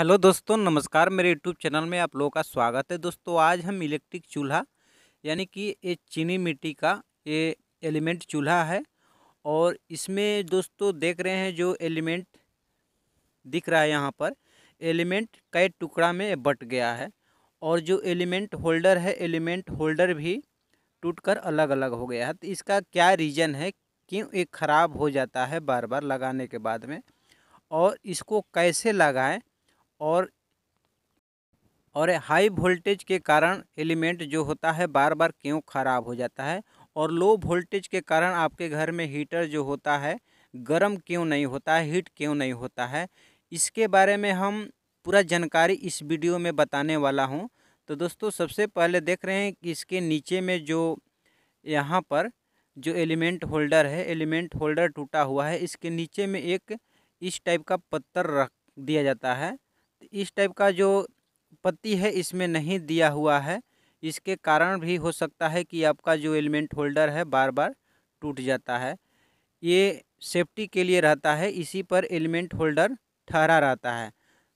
hello दोस्तों नमस्कार मेरे यूट्यूब चैनल में आप लोगों का स्वागत है दोस्तों आज हम इलेक्ट्रिक चूल्हा यानी कि ये चीनी मिट्टी का ये एलिमेंट चूल्हा है और इसमें दोस्तों देख रहे हैं जो एलिमेंट दिख रहा है यहाँ पर एलिमेंट कई टुकड़ा में बट गया है और जो एलिमेंट होल्डर है एलिमेंट होल्डर भी टूट कर अलग अलग हो गया है तो इसका क्या रीज़न है क्यों ये ख़राब हो जाता है बार बार लगाने के बाद में और इसको कैसे लगाएँ और और हाई वोल्टेज के कारण एलिमेंट जो होता है बार बार क्यों ख़राब हो जाता है और लो वोल्टेज के कारण आपके घर में हीटर जो होता है गर्म क्यों नहीं होता है हीट क्यों नहीं होता है इसके बारे में हम पूरा जानकारी इस वीडियो में बताने वाला हूं तो दोस्तों सबसे पहले देख रहे हैं कि इसके नीचे में जो यहाँ पर जो एलिमेंट होल्डर है एलिमेंट होल्डर टूटा हुआ है इसके नीचे में एक इस टाइप का पत्थर रख दिया जाता है इस टाइप का जो पत्ती है इसमें नहीं दिया हुआ है इसके कारण भी हो सकता है कि आपका जो एलिमेंट होल्डर है बार बार टूट जाता है ये सेफ्टी के लिए रहता है इसी पर एलिमेंट होल्डर ठहरा रहता है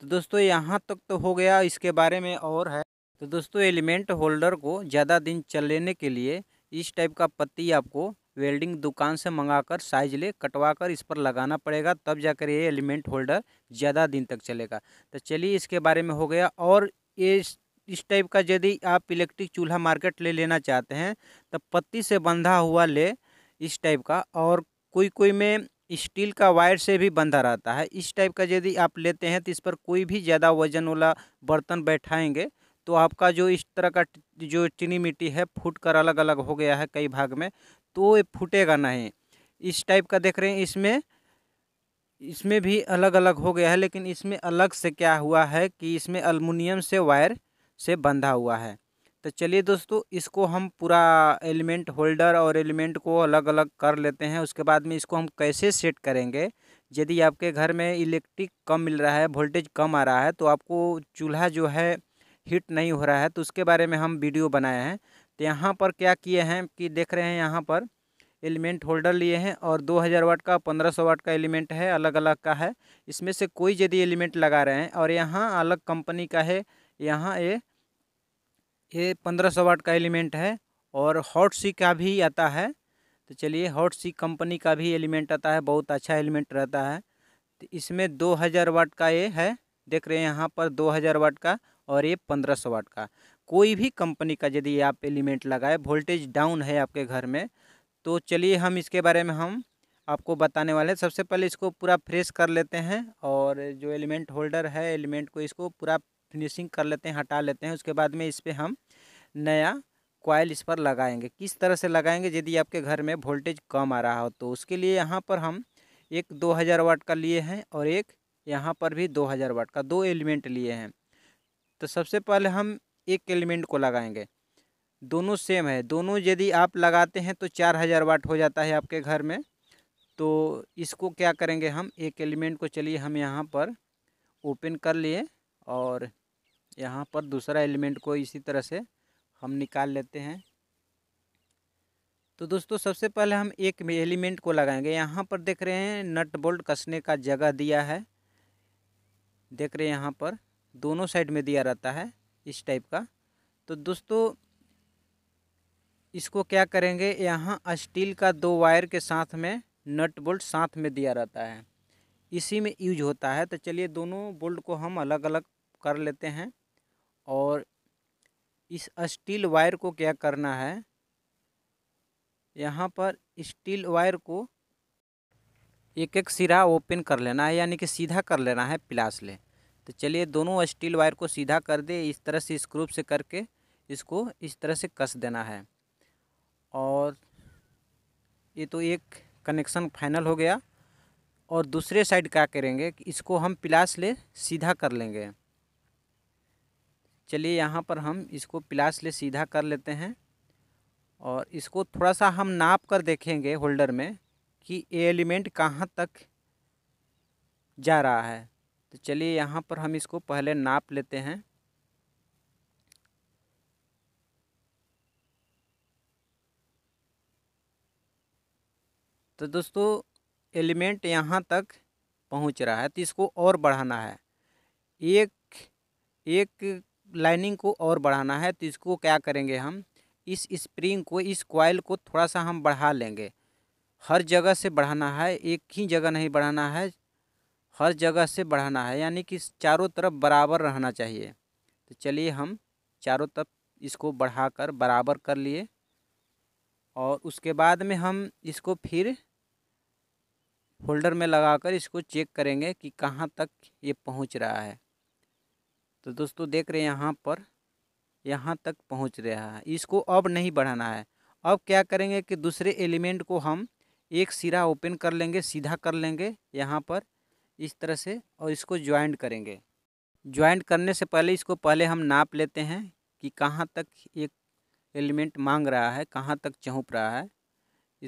तो दोस्तों यहाँ तक तो हो गया इसके बारे में और है तो दोस्तों एलिमेंट होल्डर को ज़्यादा दिन चलने के लिए इस टाइप का पत्ती आपको वेल्डिंग दुकान से मंगाकर साइज ले कटवा कर इस पर लगाना पड़ेगा तब जाकर ये एलिमेंट होल्डर ज़्यादा दिन तक चलेगा तो चलिए इसके बारे में हो गया और ये इस टाइप का यदि आप इलेक्ट्रिक चूल्हा मार्केट ले लेना चाहते हैं तो पत्ती से बंधा हुआ ले इस टाइप का और कोई कोई में स्टील का वायर से भी बंधा रहता है इस टाइप का यदि आप लेते हैं तो इस पर कोई भी ज़्यादा वजन वाला बर्तन बैठाएंगे तो आपका जो इस तरह का जो चीनी मिट्टी है फूट कर अलग अलग हो गया है कई भाग में तो ये फूटेगा नहीं इस टाइप का देख रहे हैं इसमें इसमें भी अलग अलग हो गया है लेकिन इसमें अलग से क्या हुआ है कि इसमें अलमुनियम से वायर से बंधा हुआ है तो चलिए दोस्तों इसको हम पूरा एलिमेंट होल्डर और एलिमेंट को अलग अलग कर लेते हैं उसके बाद में इसको हम कैसे सेट करेंगे यदि आपके घर में इलेक्ट्रिक कम मिल रहा है वोल्टेज कम आ रहा है तो आपको चूल्हा जो है हीट नहीं हो रहा है तो उसके बारे में हम वीडियो बनाए हैं तो यहाँ पर क्या किए हैं कि देख रहे हैं यहाँ पर एलिमेंट होल्डर लिए हैं और 2000 वाट का 1500 वाट का एलिमेंट है अलग अलग का है इसमें से कोई यदि एलिमेंट लगा रहे हैं और यहाँ अलग कंपनी का है यहाँ ये ये 1500 वाट का एलिमेंट है और हॉट सी का भी आता है तो चलिए हॉट सी कंपनी का भी एलिमेंट आता है बहुत अच्छा एलिमेंट रहता है तो इसमें दो वाट का ये है देख रहे हैं यहाँ पर दो वाट का और ये पंद्रह वाट का कोई भी कंपनी का यदि आप एलिमेंट लगाए वोल्टेज डाउन है आपके घर में तो चलिए हम इसके बारे में हम आपको बताने वाले हैं सबसे पहले इसको पूरा फ्रेश कर लेते हैं और जो एलिमेंट होल्डर है एलिमेंट को इसको पूरा फिनिशिंग कर लेते हैं हटा लेते हैं उसके बाद में इस पर हम नया कॉयल इस पर लगाएंगे किस तरह से लगाएंगे यदि आपके घर में वोल्टेज कम आ रहा हो तो उसके लिए यहाँ पर हम एक 2000 वाट का लिए हैं और एक यहाँ पर भी 2000 वाट का दो एलिमेंट लिए हैं तो सबसे पहले हम एक एलिमेंट को लगाएंगे दोनों सेम है दोनों यदि आप लगाते हैं तो चार हज़ार वाट हो जाता है आपके घर में तो इसको क्या करेंगे हम एक एलिमेंट को चलिए हम यहाँ पर ओपन कर लिए और यहाँ पर दूसरा एलिमेंट को इसी तरह से हम निकाल लेते हैं तो दोस्तों सबसे पहले हम एक एलिमेंट को लगाएंगे यहाँ पर देख रहे हैं नट बोल्ट कसने का जगह दिया है देख रहे हैं यहाँ पर दोनों साइड में दिया रहता है इस टाइप का तो दोस्तों इसको क्या करेंगे यहाँ स्टील का दो वायर के साथ में नट बोल्ट साथ में दिया रहता है इसी में यूज होता है तो चलिए दोनों बोल्ट को हम अलग अलग कर लेते हैं और इस स्टील वायर को क्या करना है यहाँ पर स्टील वायर को एक एक सिरा ओपन कर लेना है यानी कि सीधा कर लेना है प्लास ले तो चलिए दोनों स्टील वायर को सीधा कर दे इस तरह से स्क्रूप से करके इसको इस तरह से कस देना है और ये तो एक कनेक्शन फाइनल हो गया और दूसरे साइड क्या करेंगे कि इसको हम प्लास ले सीधा कर लेंगे चलिए यहाँ पर हम इसको प्लास ले सीधा कर लेते हैं और इसको थोड़ा सा हम नाप कर देखेंगे होल्डर में कि ये एलिमेंट कहाँ तक जा रहा है तो चलिए यहाँ पर हम इसको पहले नाप लेते हैं तो दोस्तों एलिमेंट यहाँ तक पहुँच रहा है तो इसको और बढ़ाना है एक एक लाइनिंग को और बढ़ाना है तो इसको क्या करेंगे हम इस स्प्रिंग को इस कॉयल को थोड़ा सा हम बढ़ा लेंगे हर जगह से बढ़ाना है एक ही जगह नहीं बढ़ाना है हर जगह से बढ़ाना है यानी कि चारों तरफ बराबर रहना चाहिए तो चलिए हम चारों तरफ इसको बढ़ाकर बराबर कर लिए और उसके बाद में हम इसको फिर फोल्डर में लगाकर इसको चेक करेंगे कि कहाँ तक ये पहुँच रहा है तो दोस्तों देख रहे हैं यहाँ पर यहाँ तक पहुँच रहा है इसको अब नहीं बढ़ाना है अब क्या करेंगे कि दूसरे एलिमेंट को हम एक सिरा ओपन कर लेंगे सीधा कर लेंगे यहाँ पर इस तरह से और इसको ज्वाइंट करेंगे ज्वाइंट करने से पहले इसको पहले हम नाप लेते हैं कि कहाँ तक एक एलिमेंट मांग रहा है कहाँ तक चौंप रहा है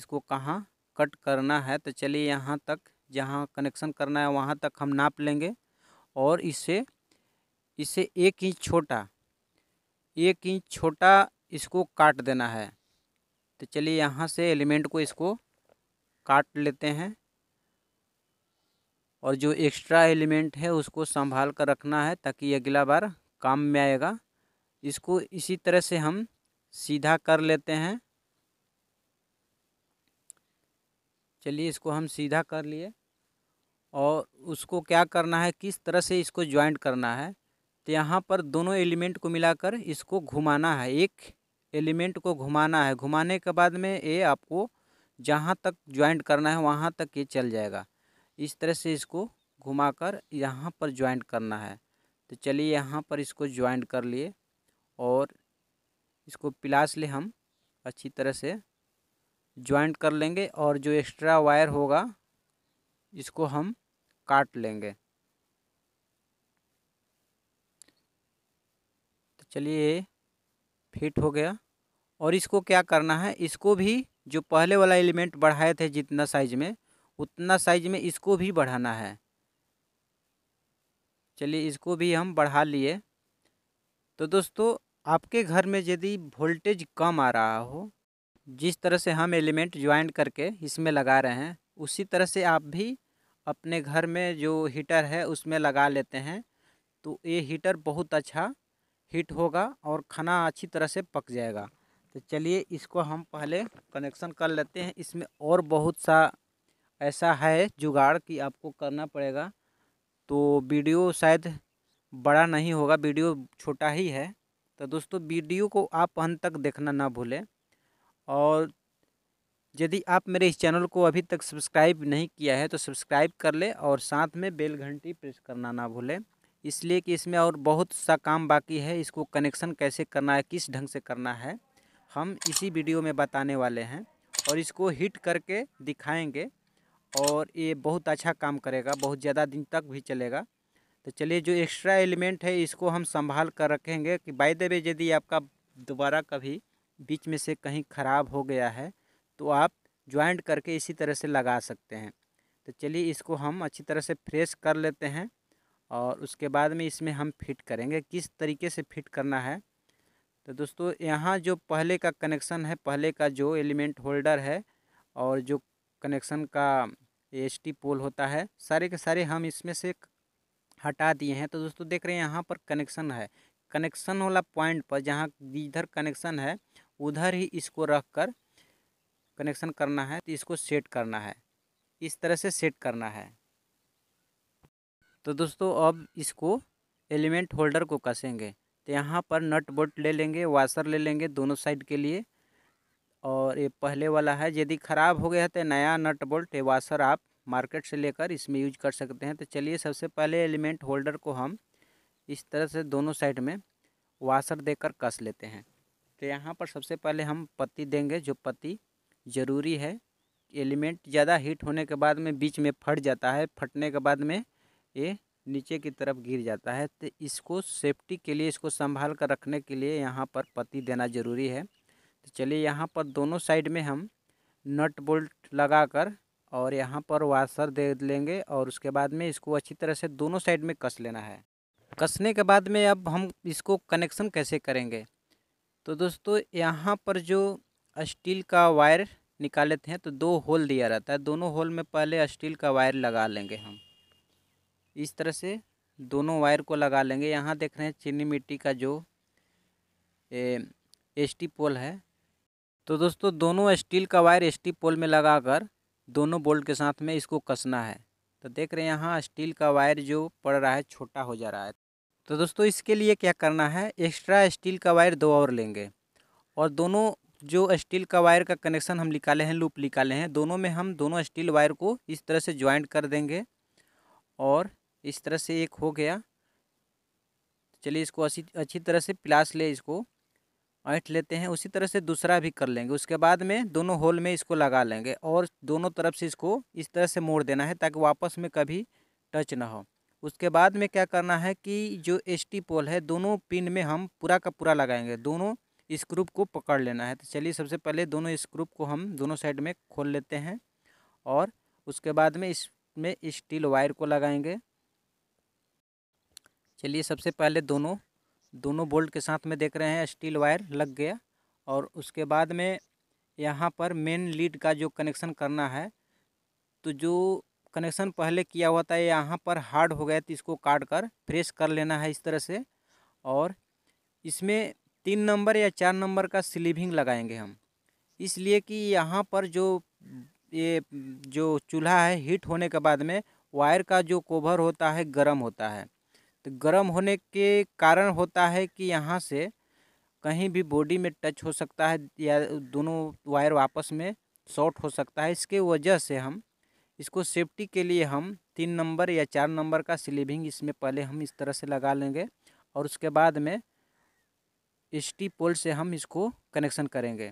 इसको कहाँ कट करना है तो चलिए यहाँ तक जहाँ कनेक्शन करना है वहाँ तक हम नाप लेंगे और इसे इसे एक इंच छोटा एक इंच छोटा इसको काट देना है तो चलिए यहाँ से एलिमेंट को इसको काट लेते हैं और जो एक्स्ट्रा एलिमेंट है उसको संभाल कर रखना है ताकि अगला बार काम में आएगा इसको इसी तरह से हम सीधा कर लेते हैं चलिए इसको हम सीधा कर लिए और उसको क्या करना है किस तरह से इसको ज्वाइंट करना है तो यहाँ पर दोनों एलिमेंट को मिलाकर इसको घुमाना है एक एलिमेंट को घुमाना है घुमाने के बाद में ये आपको जहाँ तक ज्वाइंट करना है वहाँ तक ये चल जाएगा इस तरह से इसको घुमाकर यहाँ पर ज्वाइंट करना है तो चलिए यहाँ पर इसको ज्वाइंट कर लिए और इसको पिलास ले हम अच्छी तरह से ज्वाइंट कर लेंगे और जो एक्स्ट्रा वायर होगा इसको हम काट लेंगे तो चलिए फिट हो गया और इसको क्या करना है इसको भी जो पहले वाला एलिमेंट बढ़ाए थे जितना साइज में उतना साइज में इसको भी बढ़ाना है चलिए इसको भी हम बढ़ा लिए तो दोस्तों आपके घर में यदि वोल्टेज कम आ रहा हो जिस तरह से हम एलिमेंट ज्वाइन करके इसमें लगा रहे हैं उसी तरह से आप भी अपने घर में जो हीटर है उसमें लगा लेते हैं तो ये हीटर बहुत अच्छा हीट होगा और खाना अच्छी तरह से पक जाएगा तो चलिए इसको हम पहले कनेक्शन कर लेते हैं इसमें और बहुत सा ऐसा है जुगाड़ कि आपको करना पड़ेगा तो वीडियो शायद बड़ा नहीं होगा वीडियो छोटा ही है तो दोस्तों वीडियो को आप अंत तक देखना ना भूलें और यदि आप मेरे इस चैनल को अभी तक सब्सक्राइब नहीं किया है तो सब्सक्राइब कर ले और साथ में बेल घंटी प्रेस करना ना भूलें इसलिए कि इसमें और बहुत सा काम बाकी है इसको कनेक्शन कैसे करना है किस ढंग से करना है हम इसी वीडियो में बताने वाले हैं और इसको हिट करके दिखाएंगे और ये बहुत अच्छा काम करेगा बहुत ज़्यादा दिन तक भी चलेगा तो चलिए जो एक्स्ट्रा एलिमेंट है इसको हम संभाल कर रखेंगे कि बाय द वे यदि आपका दोबारा कभी बीच में से कहीं ख़राब हो गया है तो आप ज्वाइंट करके इसी तरह से लगा सकते हैं तो चलिए इसको हम अच्छी तरह से फ्रेश कर लेते हैं और उसके बाद में इसमें हम फिट करेंगे किस तरीके से फिट करना है तो दोस्तों यहाँ जो पहले का कनेक्शन है पहले का जो एलिमेंट होल्डर है और जो कनेक्शन का एच टी पोल होता है सारे के सारे हम इसमें से हटा दिए हैं तो दोस्तों देख रहे हैं यहाँ पर कनेक्शन है कनेक्शन वाला पॉइंट पर जहाँ इधर कनेक्शन है उधर ही इसको रख कर कनेक्शन करना है तो इसको सेट करना है इस तरह से सेट करना है तो दोस्तों अब इसको एलिमेंट होल्डर को कसेंगे तो यहाँ पर नट बोल्ट ले लेंगे वाशर ले लेंगे दोनों साइड के लिए और ये पहले वाला है यदि ख़राब हो गया है तो नया नट बोल्ट वाशर आप मार्केट से लेकर इसमें यूज कर सकते हैं तो चलिए सबसे पहले एलिमेंट होल्डर को हम इस तरह से दोनों साइड में वाशर देकर कस लेते हैं तो यहाँ पर सबसे पहले हम पत्ती देंगे जो पत्ती ज़रूरी है एलिमेंट ज़्यादा हीट होने के बाद में बीच में फट जाता है फटने के बाद में ये नीचे की तरफ गिर जाता है तो इसको सेफ्टी के लिए इसको संभाल कर रखने के लिए यहाँ पर पत्ती देना ज़रूरी है तो चलिए यहाँ पर दोनों साइड में हम नट बोल्ट लगाकर और यहाँ पर वाशर दे लेंगे और उसके बाद में इसको अच्छी तरह से दोनों साइड में कस लेना है कसने के बाद में अब हम इसको कनेक्शन कैसे करेंगे तो दोस्तों यहाँ पर जो स्टील का वायर निकाले थे तो दो होल दिया रहता है दोनों होल में पहले स्टील का वायर लगा लेंगे हम इस तरह से दोनों वायर को लगा लेंगे यहाँ देख रहे हैं चीनी मिट्टी का जो एस टी पोल है तो दोस्तों दोनों स्टील का वायर एस टी पोल में लगाकर दोनों बोल्ट के साथ में इसको कसना है तो देख रहे हैं यहाँ स्टील का वायर जो पड़ रहा है छोटा हो जा रहा है तो दोस्तों इसके लिए क्या करना है एक्स्ट्रा स्टील का वायर दो और लेंगे और दोनों जो स्टील का वायर का कनेक्शन हम निकाले हैं लूप निकाले हैं दोनों में हम दोनों स्टील वायर को इस तरह से ज्वाइंट कर देंगे और इस तरह से एक हो गया चलिए इसको अच्छी अच्छी तरह से प्लास ले इसको ऐठ लेते हैं उसी तरह से दूसरा भी कर लेंगे उसके बाद में दोनों होल में इसको लगा लेंगे और दोनों तरफ से इसको इस तरह से मोड़ देना है ताकि वापस में कभी टच ना हो उसके बाद में क्या करना है कि जो एस टी पोल है दोनों पिन में हम पूरा का पूरा लगाएंगे दोनों स्क्रूप को पकड़ लेना है तो चलिए सबसे पहले दोनों स्क्रूप को हम दोनों साइड में खोल लेते हैं और उसके बाद में इसमें स्टील वायर को लगाएंगे चलिए सबसे पहले दोनों दोनों बोल्ट के साथ में देख रहे हैं स्टील वायर लग गया और उसके बाद में यहाँ पर मेन लीड का जो कनेक्शन करना है तो जो कनेक्शन पहले किया हुआ था यहाँ पर हार्ड हो गया तो इसको काट कर फ्रेश कर लेना है इस तरह से और इसमें तीन नंबर या चार नंबर का स्लीविंग लगाएंगे हम इसलिए कि यहाँ पर जो ये जो चूल्हा है हीट होने के बाद में वायर का जो कोभर होता है गर्म होता है तो गर्म होने के कारण होता है कि यहाँ से कहीं भी बॉडी में टच हो सकता है या दोनों वायर वापस में शॉर्ट हो सकता है इसके वजह से हम इसको सेफ्टी के लिए हम तीन नंबर या चार नंबर का स्लीविंग इसमें पहले हम इस तरह से लगा लेंगे और उसके बाद में एस टी पोल से हम इसको कनेक्शन करेंगे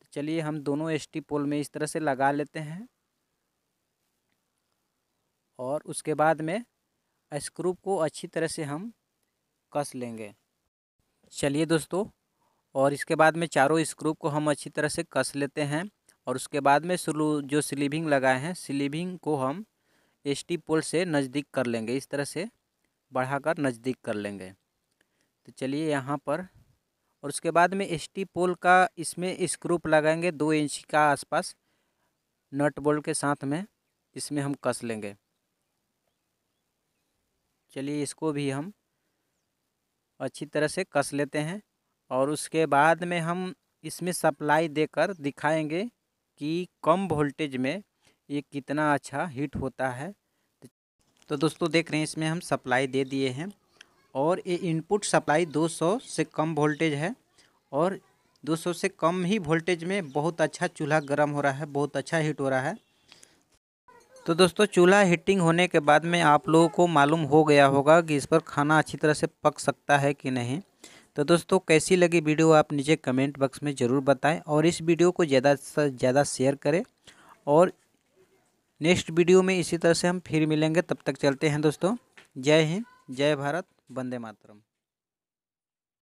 तो चलिए हम दोनों एस टी पोल में इस तरह से लगा लेते हैं और उसके बाद में स्क्रूप को अच्छी तरह से हम कस लेंगे चलिए दोस्तों और इसके बाद में चारों स्क्रूप को हम अच्छी तरह से कस लेते हैं और उसके बाद में जो स्लीविंग लगाए हैं स्लीविंग को हम एस टी पोल से नज़दीक कर लेंगे इस तरह से बढ़ाकर नज़दीक कर लेंगे तो चलिए यहाँ पर और उसके बाद में एस टी पोल का इसमें स्क्रूप लगाएंगे दो इंच का आसपास नट बोल्ट के साथ में इसमें हम कस लेंगे चलिए इसको भी हम अच्छी तरह से कस लेते हैं और उसके बाद में हम इसमें सप्लाई देकर दिखाएंगे कि कम वोल्टेज में ये कितना अच्छा हीट होता है तो दोस्तों देख रहे हैं इसमें हम सप्लाई दे दिए हैं और ये इनपुट सप्लाई 200 से कम वोल्टेज है और 200 से कम ही वोल्टेज में बहुत अच्छा चूल्हा गर्म हो रहा है बहुत अच्छा हीट हो रहा है तो दोस्तों चूल्हा हीटिंग होने के बाद में आप लोगों को मालूम हो गया होगा कि इस पर खाना अच्छी तरह से पक सकता है कि नहीं तो दोस्तों कैसी लगी वीडियो आप नीचे कमेंट बॉक्स में ज़रूर बताएं और इस वीडियो को ज़्यादा से ज़्यादा शेयर करें और नेक्स्ट वीडियो में इसी तरह से हम फिर मिलेंगे तब तक चलते हैं दोस्तों जय हिंद जय भारत वंदे मातरम